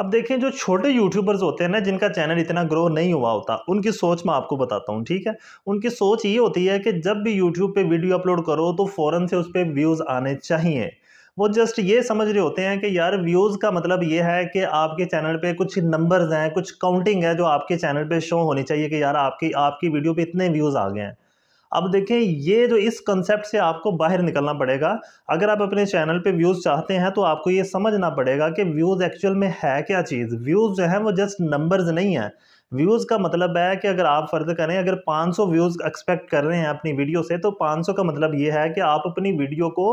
अब देखें जो छोटे यूट्यूबर्स होते हैं ना जिनका चैनल इतना ग्रो नहीं हुआ होता उनकी सोच मैं आपको बताता हूँ ठीक है उनकी सोच ये होती है कि जब भी यूट्यूब पे वीडियो अपलोड करो तो फ़ौरन से उस पर व्यूज़ आने चाहिए वो जस्ट ये समझ रहे होते हैं कि यार व्यूज़ का मतलब ये है कि आपके चैनल पे कुछ नंबर्स हैं कुछ काउंटिंग है जो आपके चैनल पे शो होनी चाहिए कि यार आपकी आपकी वीडियो पे इतने व्यूज़ आ गए हैं अब देखें ये जो इस कंसेप्ट से आपको बाहर निकलना पड़ेगा अगर आप अपने चैनल पे व्यूज़ चाहते हैं तो आपको ये समझना पड़ेगा कि व्यूज़ एक्चुअल में है क्या चीज़ व्यूज़ जो हैं वो जस्ट नंबर्स नहीं है व्यूज़ का मतलब है कि अगर आप फर्ज करें अगर 500 व्यूज़ एक्सपेक्ट कर रहे हैं अपनी वीडियो से तो 500 का मतलब ये है कि आप अपनी वीडियो को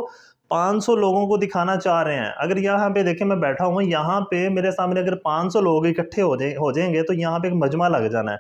500 लोगों को दिखाना चाह रहे हैं अगर यहाँ पे देखें मैं बैठा हूँ यहाँ पे मेरे सामने अगर 500 लोग इकट्ठे हो जाए हो जाएंगे तो यहाँ पे एक मजमा लग जाना है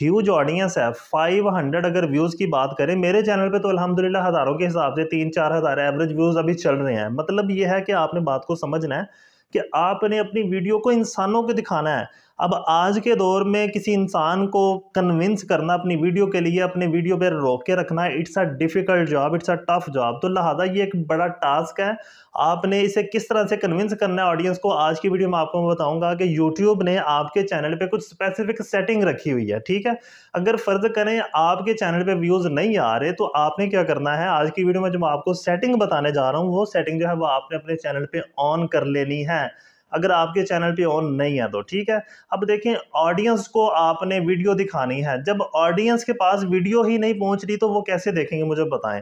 ह्यूज ऑडियंस है 500 अगर व्यूज़ की बात करें मेरे चैनल पे तो अल्हम्दुलिल्लाह हज़ारों के हिसाब से तीन चार हज़ार एवरेज व्यूज़ अभी चल रहे हैं मतलब ये है कि आपने बात को समझना है कि आपने अपनी वीडियो को इंसानों को दिखाना है अब आज के दौर में किसी इंसान को कन्विंस करना अपनी वीडियो के लिए अपने वीडियो पर रोक के रखना it's a difficult job it's a tough job तो लिहाजा ये एक बड़ा टास्क है आपने इसे किस तरह से कन्विंस करना है ऑडियंस को आज की वीडियो में आपको मैं बताऊंगा कि यूट्यूब ने आपके चैनल पे कुछ स्पेसिफिक सेटिंग रखी हुई है ठीक है अगर फ़र्ज़ करें आपके चैनल पर व्यूज़ नहीं आ रहे तो आपने क्या करना है आज की वीडियो में जो मैं आपको सेटिंग बताने जा रहा हूँ वो सेटिंग जो है वो आपने अपने चैनल पर ऑन कर लेनी है अगर आपके चैनल पे ऑन नहीं है तो ठीक है अब देखें ऑडियंस को आपने वीडियो दिखानी है जब ऑडियंस के पास वीडियो ही नहीं पहुंच रही तो वो कैसे देखेंगे मुझे बताएं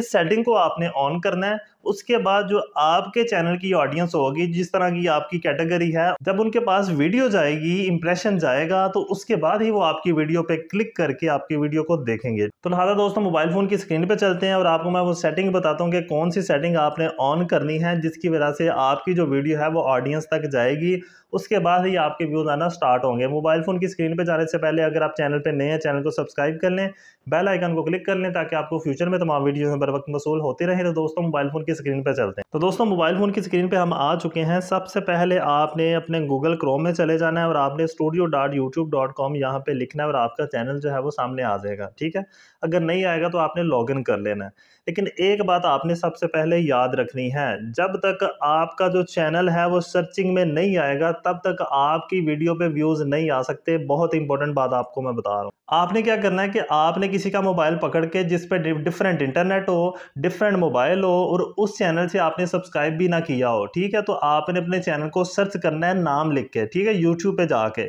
इस सेटिंग को आपने ऑन करना है उसके बाद जो आपके चैनल की ऑडियंस होगी जिस तरह की आपकी कैटेगरी है जब उनके पास वीडियो जाएगी इंप्रेशन जाएगा तो उसके बाद ही वो आपकी वीडियो पे क्लिक करके आपकी वीडियो को देखेंगे तो लिहाजा दोस्तों मोबाइल फ़ोन की स्क्रीन पे चलते हैं और आपको मैं वो सेटिंग बताता हूँ कि कौन सी सेटिंग आपने ऑन करनी है जिसकी वजह से आपकी जो वीडियो है वो ऑडियंस तक जाएगी उसके बाद ही आपके व्यूज़ आना स्टार्ट होंगे मोबाइल फ़ोन की स्क्रीन पर जाने से पहले अगर आप चैनल पर नए हैं चैनल को सब्सक्राइब कर लें बेल आइकन को क्लिक कर लें ताकि आपको फ्यूचर में तमाम में बर वक्त मसूल होते रहे तो दोस्तों मोबाइल फ़ोन की स्क्रीन पर चलते हैं तो दोस्तों मोबाइल फ़ोन की स्क्रीन पर हम आ चुके हैं सबसे पहले आपने अपने गूगल क्रोम में चले जाना है और आपने studio dot YouTube dot com यहाँ पर लिखना है और आपका चैनल जो है वो सामने आ जाएगा ठीक है अगर नहीं आएगा तो आपने लॉग इन कर लेना है लेकिन एक बात आपने सबसे पहले याद रखनी है जब तक आपका जो चैनल है वो सर्चिंग में नहीं आएगा तब तक आपकी वीडियो पे व्यूज़ नहीं आ सकते बहुत इंपॉर्टेंट बात आपको मैं बता रहा हूँ आपने क्या करना है कि आपने किसी का मोबाइल पकड़ के जिस पे डिफरेंट इंटरनेट हो डिफरेंट मोबाइल हो और उस चैनल से आपने सब्सक्राइब भी ना किया हो ठीक है तो आपने अपने चैनल को सर्च करना है नाम लिख के ठीक है यूट्यूब पर जाके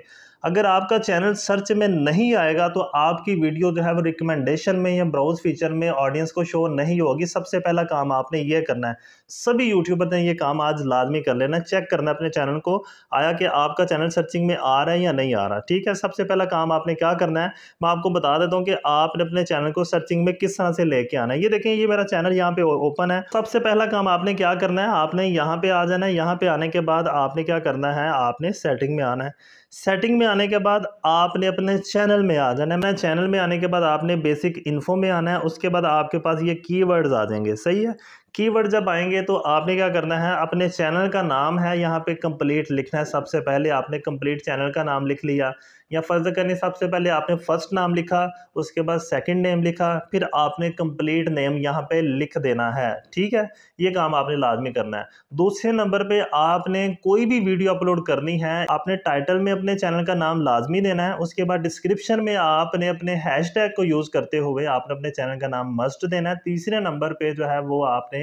अगर आपका चैनल सर्च में नहीं आएगा तो आपकी वीडियो जो है वो रिकमेंडेशन में या ब्राउज फीचर में ऑडियंस को शो नहीं होगी सबसे पहला काम आपने ये करना है सभी यूट्यूबर ने ये काम आज लाजमी कर लेना चेक करना अपने चैनल को आया कि आपका चैनल सर्चिंग में आ रहा है या नहीं आ रहा ठीक है सबसे पहला काम आपने क्या करना है मैं आपको बता देता हूँ कि आपने अपने चैनल को सर्चिंग में किस तरह से लेके आना है ये देखें ये मेरा चैनल यहाँ पे ओपन है सबसे पहला काम आपने क्या करना है आपने यहाँ पे आ जाना है यहाँ पे आने के बाद आपने क्या करना है आपने सेटिंग में आना है सेटिंग में आने के बाद आपने अपने चैनल में आ जाना है मैं चैनल में आने के बाद आपने बेसिक इन्फो में आना है उसके बाद आपके पास ये कीवर्ड्स आ जाएंगे सही है कीवर्ड जब आएंगे तो आपने क्या करना है अपने चैनल का नाम है यहाँ पे कंप्लीट लिखना है सबसे पहले आपने कंप्लीट चैनल का नाम लिख लिया या फर्ज करने सबसे पहले आपने फ़र्स्ट नाम लिखा उसके बाद सेकंड नेम लिखा फिर आपने कंप्लीट नेम यहाँ पे लिख देना है ठीक है ये काम आपने लाजमी करना है दूसरे नंबर पर आपने कोई भी वीडियो अपलोड करनी है आपने टाइटल में अपने चैनल का नाम लाजमी देना है उसके बाद डिस्क्रिप्शन में आपने अपने हैश को यूज़ करते हुए आपने अपने चैनल का नाम मस्ट देना है तीसरे नंबर पर जो है वो आपने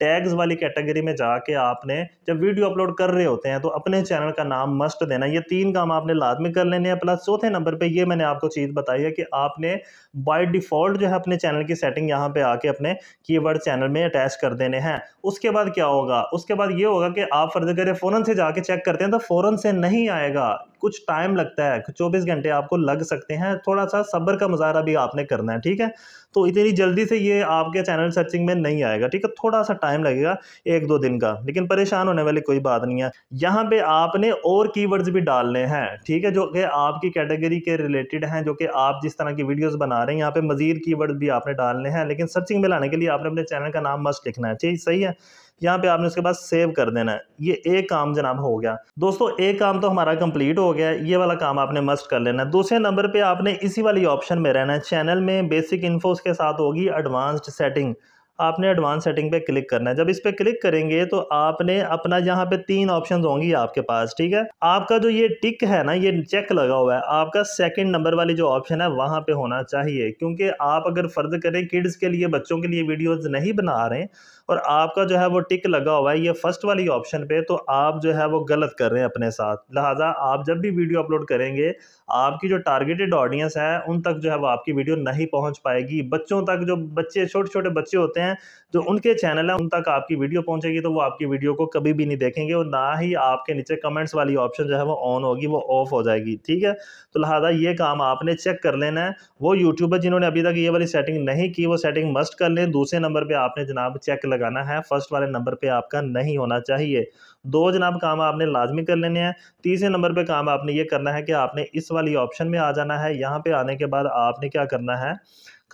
टैग्स वाली कैटेगरी में जाके आपने जब वीडियो अपलोड कर रहे होते हैं तो अपने चैनल का नाम मस्ट देना ये तीन काम आपने लाजमी कर लेने हैं प्लस चौथे नंबर पे ये मैंने आपको चीज़ बताई है कि आपने बाय डिफ़ॉल्ट जो है अपने चैनल की सेटिंग यहाँ पे आके अपने कीवर्ड चैनल में अटैच कर देने हैं उसके बाद क्या होगा उसके बाद ये होगा कि आप फर्ज करें फ़ौरन से जाके चेक करते हैं तो फ़ौरन से नहीं आएगा कुछ टाइम लगता है चौबीस घंटे आपको लग सकते हैं थोड़ा सा सब्र का मुजाहरा भी आपने करना है ठीक है तो इतनी जल्दी से ये आपके चैनल सर्चिंग में नहीं आएगा ठीक है थोड़ा सा टाइम टाइम लगेगा एक दो दिन का लेकिन परेशान होने वाली कोई बात नहीं है यहाँ पे आपने और कीवर्ड्स भी डालने हैं ठीक है जो कि आपकी कैटेगरी के रिलेटेड हैं जो कि आप जिस तरह की वीडियोस बना रहे हैं यहाँ पे मजीद की भी आपने डालने हैं लेकिन सर्चिंग में लाने के लिए आपने अपने चैनल का नाम मस्ट लिखना है ठीक सही है यहाँ पे आपने उसके बाद सेव कर देना है ये एक काम जनाब हो गया दोस्तों एक काम तो हमारा कंप्लीट हो गया ये वाला काम आपने मस्ट कर लेना है दूसरे नंबर पे आपने इसी वाली ऑप्शन में रहना है चैनल में बेसिक इन्फो के साथ होगी एडवांस्ड सेटिंग आपने एडवांस सेटिंग पे क्लिक करना है जब इस पर क्लिक करेंगे तो आपने अपना यहाँ पे तीन ऑप्शन होंगी आपके पास ठीक है आपका जो ये टिक है ना ये चेक लगा हुआ है आपका सेकेंड नंबर वाली जो ऑप्शन है वहाँ पर होना चाहिए क्योंकि आप अगर फ़र्ज करें किड्स के लिए बच्चों के लिए वीडियोज़ नहीं बना रहे और आपका जो है वो टिक लगा हुआ है ये फर्स्ट वाली ऑप्शन पे तो आप जो है वो गलत कर रहे हैं अपने साथ लिहाजा आप जब भी वीडियो अपलोड करेंगे आपकी जो टारगेटेड ऑडियंस है उन तक जो है वो आपकी वीडियो नहीं पहुंच पाएगी बच्चों तक जो बच्चे छोटे छोटे बच्चे होते हैं हैं जो उनके चैनल हैं उन तक आपकी वीडियो पहुंचेगी तो वो आपकी वीडियो को कभी भी नहीं देखेंगे और ना ही आपके नीचे कमेंट्स वाली ऑप्शन जो है वो ऑन होगी वो ऑफ हो जाएगी ठीक है तो लिहाजा ये काम आपने चेक कर लेना है वो यूट्यूबर जिन्होंने अभी तक ये वाली सेटिंग नहीं की वो सेटिंग मस्ट कर लें दूसरे नंबर पर आपने जनाब चेक लगाना है फर्स्ट वाले नंबर पर आपका नहीं होना चाहिए दो जनाब काम आपने लाजमी कर लेने हैं तीसरे नंबर पर काम आपने ये करना है कि आपने इस वाली ऑप्शन में आ जाना है यहाँ पर आने के बाद आपने क्या करना है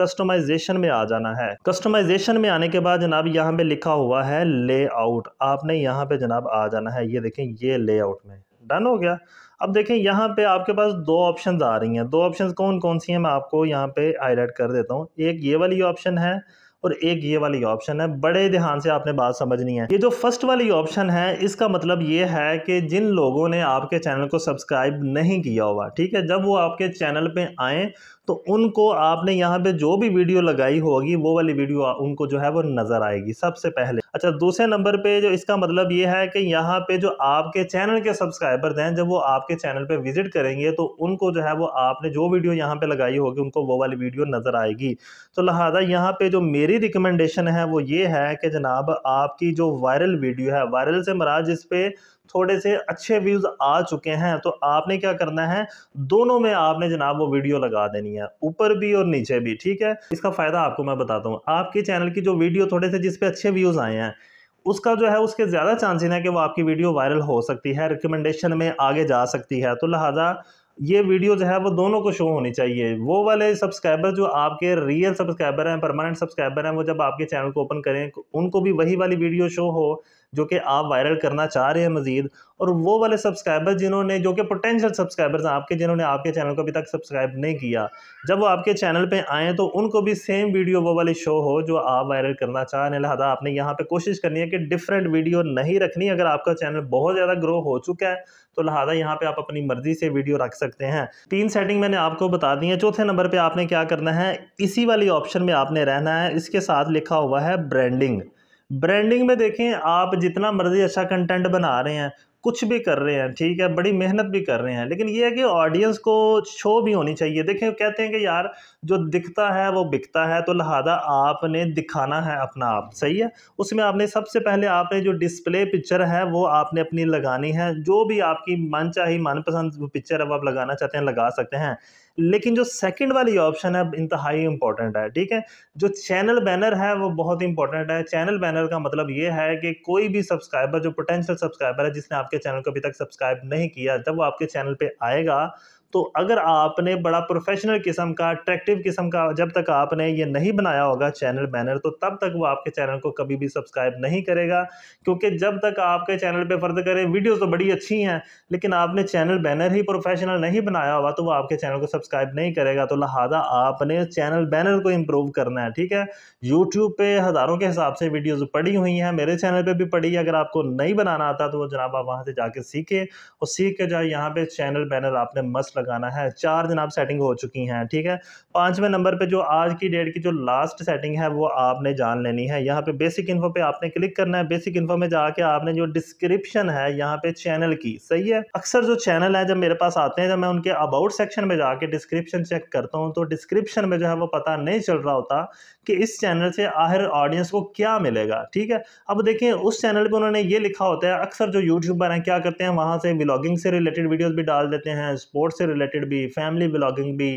कस्टमाइजेशन में आ जाना है कस्टमाइजेशन में आने के बाद जनाब यहाँ पे लिखा हुआ है लेआउट आपने यहाँ पे जनाब आ जाना है ये देखें ये लेआउट में डन हो गया अब देखें यहाँ पे आपके पास दो ऑप्शंस आ रही हैं दो ऑप्शंस कौन कौन सी हैं मैं आपको यहाँ पे हाईलाइट कर देता हूँ एक ये वाली ऑप्शन है और एक ये वाली ऑप्शन है बड़े ध्यान से आपने बात समझनी है ये जो फर्स्ट वाली ऑप्शन है इसका मतलब ये है कि जिन लोगों ने आपके चैनल को सब्सक्राइब नहीं किया हुआ ठीक है जब वो आपके चैनल पे आए तो उनको आपने यहाँ पे जो भी वीडियो लगाई होगी वो वाली वीडियो उनको जो है वो नज़र आएगी सबसे पहले अच्छा दूसरे नंबर पे जो इसका मतलब ये है कि यहाँ पे जो आपके चैनल के सब्सक्राइबर्स हैं जब वो आपके चैनल पे विजिट करेंगे तो उनको जो है वो आपने जो वीडियो यहाँ पे लगाई होगी उनको वो वाली वीडियो नज़र आएगी तो लिहाजा यहाँ पे जो मेरी रिकमेंडेशन है वो ये है कि जनाब आपकी जो वायरल वीडियो है वायरल से मराज इस पर थोड़े से अच्छे व्यूज़ आ चुके हैं तो आपने क्या करना है दोनों में आपने जनाब वो वीडियो लगा देनी है ऊपर भी और नीचे भी ठीक है इसका फ़ायदा आपको मैं बताता हूँ आपके चैनल की जो वीडियो थोड़े से जिसपे अच्छे व्यूज़ आए हैं उसका जो है उसके ज़्यादा चांसेस है कि वो आपकी वीडियो वायरल हो सकती है रिकमेंडेशन में आगे जा सकती है तो लिहाजा ये वीडियो जो है वो दोनों को शो होनी चाहिए वो वाले सब्सक्राइबर जो आपके रियल सब्सक्राइबर हैं परमानेंट सब्सक्राइबर हैं वो जब आपके चैनल को ओपन करें उनको भी वही वाली वीडियो शो हो जो कि आप वायरल करना चाह रहे हैं मज़ीद और वो वाले सब्सक्राइबर जिन्होंने जो कि पोटेंशियल सब्सक्राइबर्स हैं आपके जिन्होंने आपके चैनल को अभी तक सब्सक्राइब नहीं किया जब वो आपके चैनल पे आएँ तो उनको भी सेम वीडियो वो वाली शो हो जो आप वायरल करना चाह रहे हैं लिहाजा आपने यहाँ पर कोशिश करनी है कि डिफरेंट वीडियो नहीं रखनी अगर आपका चैनल बहुत ज़्यादा ग्रो हो चुका है तो लिहाजा यहाँ पर आप अपनी मर्ज़ी से वीडियो रख सकते हैं तीन सेटिंग मैंने आपको बता दी है चौथे नंबर पर आपने क्या करना है इसी वाली ऑप्शन में आपने रहना है इसके साथ लिखा हुआ है ब्रांडिंग ब्रांडिंग में देखें आप जितना मर्ज़ी अच्छा कंटेंट बना रहे हैं कुछ भी कर रहे हैं ठीक है बड़ी मेहनत भी कर रहे हैं लेकिन ये है कि ऑडियंस को शो भी होनी चाहिए देखें कहते हैं कि यार जो दिखता है वो बिकता है तो लिहाजा आपने दिखाना है अपना आप सही है उसमें आपने सबसे पहले आपने जो डिस्प्ले पिक्चर है वो आपने अपनी लगानी है जो भी आपकी मनचाही मनपसंद पिक्चर अब आप लगाना चाहते हैं लगा सकते हैं लेकिन जो सेकंड वाली ऑप्शन है इंतहाई इंपॉर्टेंट है ठीक है जो चैनल बैनर है वो बहुत इंपॉर्टेंट है चैनल बैनर का मतलब ये है कि कोई भी सब्सक्राइबर जो पोटेंशियल सब्सक्राइबर है जिसने आपके चैनल को अभी तक सब्सक्राइब नहीं किया जब वो आपके चैनल पर आएगा तो अगर आपने बड़ा प्रोफेशनल किस्म का अट्रैक्टिव किस्म का जब तक आपने ये नहीं बनाया होगा चैनल बैनर तो तब तक वो आपके चैनल को कभी भी सब्सक्राइब नहीं करेगा क्योंकि जब तक आपके चैनल पे फर्द करें वीडियोस तो बड़ी अच्छी हैं लेकिन आपने चैनल बैनर ही प्रोफेशनल नहीं बनाया हुआ तो वो आपके चैनल को सब्सक्राइब नहीं करेगा तो लिहाजा आपने चैनल बैनर को इम्प्रूव करना है ठीक है यूट्यूब पर हज़ारों के हिसाब से वीडियोज़ पड़ी हुई हैं मेरे चैनल पर भी पड़ी है अगर आपको नहीं बनाना आता तो वो जनाब आप वहाँ से जाके सीखें और सीख के जो यहाँ पर चैनल बैनर आपने मस्ट लगाना है चार जनाब सेटिंग हो चुकी हैं ठीक है पाँचवें नंबर पे जो आज की डेट की जो लास्ट सेटिंग है वो आपने जान लेनी है यहाँ पे बेसिक इन्फो पे आपने क्लिक करना है बेसिक इन्फो में जाके आपने जो डिस्क्रिप्शन है यहाँ पे चैनल की सही है अक्सर जो चैनल है जब मेरे पास आते हैं जब मैं उनके अबाउट सेक्शन में जाके डिस्क्रिप्शन चेक करता हूँ तो डिस्क्रिप्शन में जो है वो पता नहीं चल रहा होता कि इस चैनल से आखिर ऑडियंस को क्या मिलेगा ठीक है अब देखिए उस चैनल पर उन्होंने ये लिखा होता है अक्सर जो यूट्यूबर हैं क्या करते हैं वहाँ से ब्लॉगिंग से रिलेटेड वीडियोज़ भी डाल देते हैं स्पोर्ट्स से रिलेटेड भी फैमिली ब्लॉगिंग भी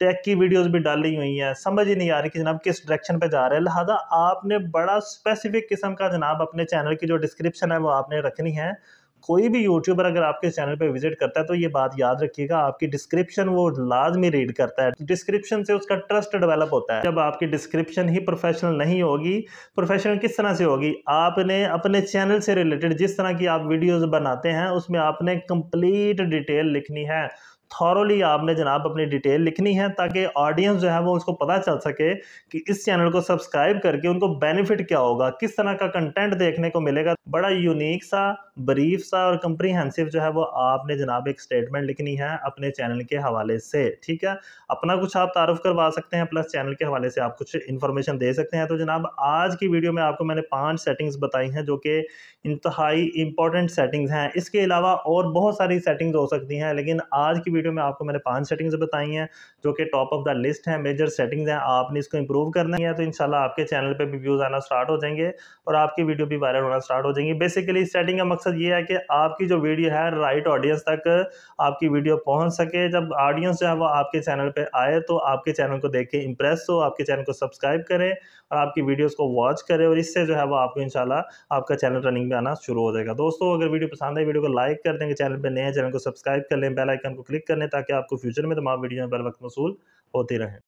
टेक की वीडियोज़ भी डाली हुई हैं समझ ही नहीं आ रही कि जनाब किस डायरेक्शन पर जा रहे हैं लिहाजा आपने बड़ा स्पेसिफिक किस्म का जनाब अपने चैनल की जो डिस्क्रिप्शन है वो आपने रखनी है कोई भी यूट्यूबर अगर आपके चैनल पे विजिट करता है तो ये बात याद रखिएगा आपकी डिस्क्रिप्शन वो लाजमी रीड करता है डिस्क्रिप्शन से उसका ट्रस्ट डेवलप होता है जब आपकी डिस्क्रिप्शन ही प्रोफेशनल नहीं होगी प्रोफेशनल किस तरह से होगी आपने अपने चैनल से रिलेटेड जिस तरह की आप वीडियोज़ बनाते हैं उसमें आपने कंप्लीट डिटेल लिखनी है थॉरली आपने जनाब अपनी डिटेल लिखनी है ताकि ऑडियंस जो है वो उसको पता चल सके कि इस चैनल को सब्सक्राइब करके उनको बेनिफिट क्या होगा किस तरह का कंटेंट देखने को मिलेगा बड़ा यूनिक सा ब्रीफ सा और कंप्रीहेंसिव जो है वो आपने जनाब एक स्टेटमेंट लिखनी है अपने चैनल के हवाले से ठीक है अपना कुछ आप तारफ़ करवा सकते हैं प्लस चैनल के हवाले से आप कुछ इन्फॉर्मेशन दे सकते हैं तो जनाब आज की वीडियो में आपको मैंने पाँच सेटिंग्स बताई हैं जो कि इंतहाई इंपॉर्टेंट सेटिंग्स हैं इसके अलावा और बहुत सारी सेटिंग्स हो सकती हैं लेकिन आज की वीडियो वीडियो में आपको मैंने पांच सेटिंग्स बताई हैं जो कि टॉप ऑफ द लिस्ट है मेजर सेटिंग्स हैं आपने इसको इंप्रूव करना है तो इनशाला आपके चैनल पर भी व्यूज़ आना स्टार्ट हो जाएंगे और आपकी वीडियो भी वायरल होना स्टार्ट हो जाएंगी बेसिकली सेटिंग का मकसद ये है कि आपकी जो वीडियो है राइट ऑडियंस तक आपकी वीडियो पहुँच सके जब ऑडियंस जो है वो आपके चैनल पर आए तो आपके चैनल को देख के इंप्रेस हो आपके चैनल को सब्सक्राइब करें और आपकी वीडियोज़ को वॉच करें और इससे जो है वो आपको इनशाला आपका चैनल रनिंग में आना शुरू हो जाएगा दोस्तों अगर वीडियो पसंद है वीडियो को लाइक कर देंगे चैनल पर नए चैनल को सब्सक्राइब कर लें बेल आइकन को क्लिक क्लिक करें ताकि आपको फ्यूचर में तमाम वीडियो बर वक्त मौसू होती रहें